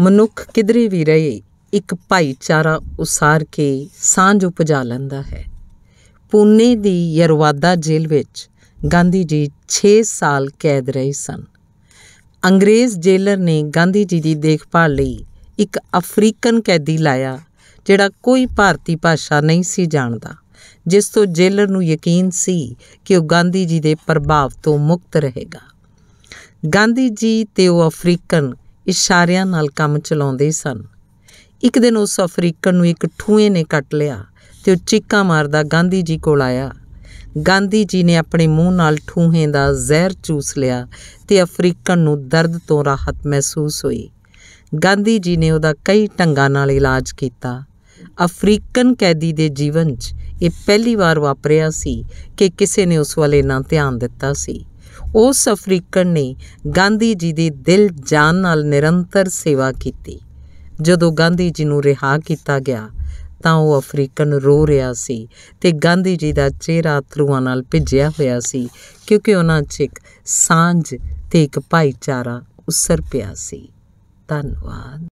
ਮਨੁੱਖ ਕਿਧਰੇ ਵੀ ਰਹੇ ਇੱਕ ਭਾਈਚਾਰਾ ਉਸਾਰ ਕੇ ਸਾਂਝ ਉਪਜਾ ਲੈਂਦਾ ਹੈ ਪੂਨੇ ਦੀ ਯਰਵਾਦਾ ਜੇਲ੍ਹ ਵਿੱਚ ਗਾਂਧੀ ਜੀ 6 ਸਾਲ ਕੈਦ ਰਹੇ ਸਨ ਅੰਗਰੇਜ਼ ਜੇਲਰ ਨੇ ਗਾਂਧੀ ਜੀ ਦੀ ਦੇਖਭਾਲ ਲਈ ਇੱਕ ਅਫਰੀਕਨ ਕੈਦੀ ਲਾਇਆ ਜਿਹੜਾ ਕੋਈ ਭਾਰਤੀ ਭਾਸ਼ਾ ਨਹੀਂ ਸੀ ਜਾਣਦਾ ਜਿਸ ਤੋਂ ਜੇਲਰ ਨੂੰ ਯਕੀਨ ਸੀ ਕਿ ਉਹ ਗਾਂਧੀ ਜੀ ਦੇ ਪ੍ਰਭਾਵ ਤੋਂ ਮੁਕਤ ਰਹੇਗਾ ਗਾਂਧੀ ਜੀ ਤੇ ਉਹ ਅਫਰੀਕਨ ਇਸ਼ਾਰਿਆਂ ਨਾਲ ਕੰਮ ਚਲਾਉਂਦੇ ਸਨ ਇੱਕ ਦਿਨ ਉਸ ਅਫਰੀਕਨ ਨੂੰ ਇੱਕ ਠੂਏ ਨੇ ਕੱਟ ਲਿਆ ਤੇ ਉਹ ਚੀਕਾਂ ਮਾਰਦਾ ਗਾਂਧੀ ਜੀ ਕੋਲ ਆਇਆ ਗਾਂਧੀ ਜੀ ਨੇ ਆਪਣੇ ਮੂੰਹ ਨਾਲ ਠੂਹੇ ਦਾ ਜ਼ਹਿਰ ਚੂਸ ਲਿਆ ਤੇ ਅਫਰੀਕਨ ਨੂੰ ਦਰਦ ਤੋਂ ਰਾਹਤ ਮਹਿਸੂਸ ਹੋਈ ਗਾਂਧੀ ਜੀ ਨੇ ਉਹਦਾ ਕਈ ਢੰਗਾਂ ਨਾਲ ਇਲਾਜ ਕੀਤਾ ਅਫਰੀਕਨ ਕੈਦੀ ਦੇ ਜੀਵਨ 'ਚ ਇਹ ਪਹਿਲੀ ਵਾਰ ਵਾਪਰਿਆ ਸੀ ਕਿ ਕਿਸੇ ਨੇ ਉਸ ਵੱਲ ਇਨਾ ਧਿਆਨ ਦਿੱਤਾ ਸੀ ਉਸ ਅਫਰੀਕਨ ਨੇ ਗਾਂਧੀ ਜੀ ਦੀ ਦਿਲ ਜਾਨ ਨਾਲ ਨਿਰੰਤਰ ਸੇਵਾ ਕੀਤੀ ਜਦੋਂ ਗਾਂਧੀ ਜੀ ਨੂੰ ਰਿਹਾ ਕੀਤਾ ਗਿਆ ਤਾਂ ਉਹ ਅਫਰੀਕਨ ਰੋ ਰਿਹਾ ਸੀ ਤੇ ਗਾਂਧੀ ਜੀ ਦਾ ਚਿਹਰਾ ਤਰੂਆਂ ਨਾਲ ਭਿੱਜਿਆ ਹੋਇਆ ਸੀ ਕਿਉਂਕਿ ਉਹਨਾਂ 'ਚ ਇੱਕ ਸਾਂਝ ਤੇ ਇੱਕ ਭਾਈਚਾਰਾ ਉਸਰ ਪਿਆ ਸੀ ਧੰਨਵਾਦ